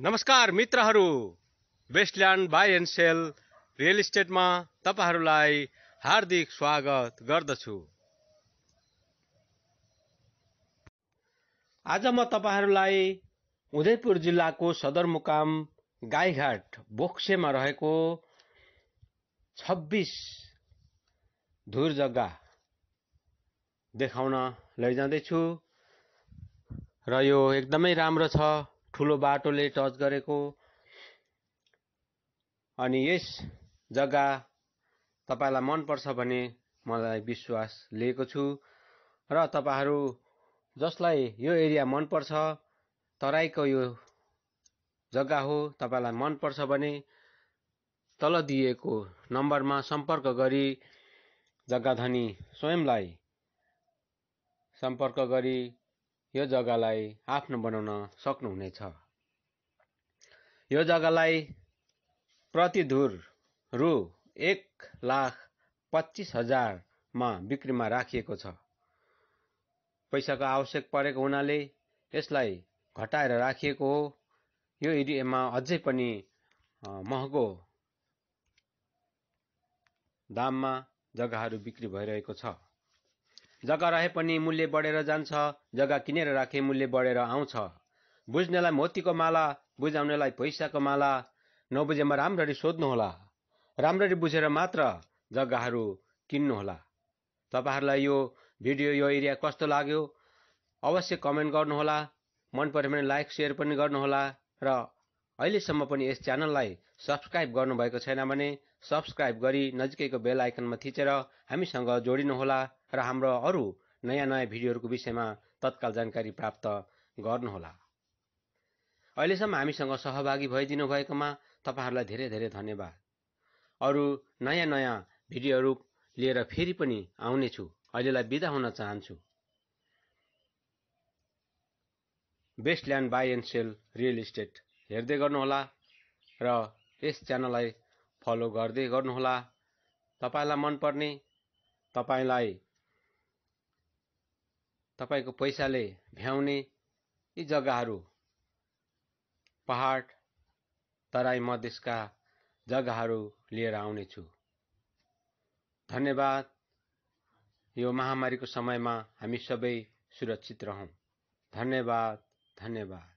नमस्कार मित्रहरू Westland Buy and Sell Real इस्टेटमा तपाईँहरूलाई हार्दिक स्वागत गर्दछु आज म तपाईँहरूलाई उदयपुर जिल्लाको सदरमुकाम गाईघाट बोक्सेमा रहेको छब्बिस धुर जग्गा देखाउन लैजाँदैछु र यो एकदमै राम्रो छ ठुलो बाटोले टच गरेको अनि यस जग्गा तपाईँलाई मनपर्छ भने मलाई विश्वास लिएको छु र तपाईँहरू जसलाई यो एरिया मनपर्छ तराईको यो जग्गा हो तपाईँलाई मनपर्छ भने तल दिएको नम्बरमा सम्पर्क गरी जग्गाधनी स्वयंलाई सम्पर्क गरी यो जग्गालाई आफ्नो बनाउन सक्नुहुनेछ यो जग्गालाई प्रतिधुर रु एक लाख पच्चिस हजारमा बिक्रीमा राखिएको छ पैसाको आवश्यक परेको हुनाले यसलाई घटाएर राखिएको हो यो एरियामा e अझै पनि महँगो दाममा जग्गाहरू बिक्री भइरहेको छ जग्गा रहे पनि मूल्य बढेर जान्छ जग्गा किनेर राखे मूल्य बढेर आउँछ बुझ्नेलाई मोतीको माला बुझाउनेलाई पैसाको माला नबुझेमा राम्ररी सोध्नुहोला राम्ररी बुझेर मात्र जग्गाहरू किन्नुहोला तपाईँहरूलाई यो भिडियो यो एरिया कस्तो लाग्यो अवश्य कमेन्ट गर्नुहोला मन पऱ्यो भने लाइक सेयर पनि गर्नुहोला र अहिलेसम्म पनि यस च्यानललाई सब्सक्राइब गर्नुभएको छैन भने सब्सक्राइब गरी नजिकैको बेल आइकनमा थिचेर हामीसँग जोडिनुहोला र हाम्रो अरू नयाँ नयाँ भिडियोहरूको विषयमा तत्काल जानकारी प्राप्त गर्नुहोला अहिलेसम्म हामीसँग सहभागी भइदिनु भएकोमा तपाईँहरूलाई धेरै धेरै धन्यवाद अरू नयाँ नयाँ भिडियोहरू लिएर फेरि पनि आउनेछु अहिलेलाई बिदा हुन चाहन्छु Best Land Buy and Sell Real Estate हेर्दै गर्नुहोला र यस च्यानललाई फलो गर्दै गर्नुहोला तपाईँलाई मनपर्ने तपाईँलाई तपाईँको पैसाले भ्याउने यी जग्गाहरू पहाड तराई मधेसका जग्गाहरू लिएर आउनेछु धन्यवाद यो महामारीको समयमा हामी सबै सुरक्षित रहौँ धन्यवाद धन्यवाद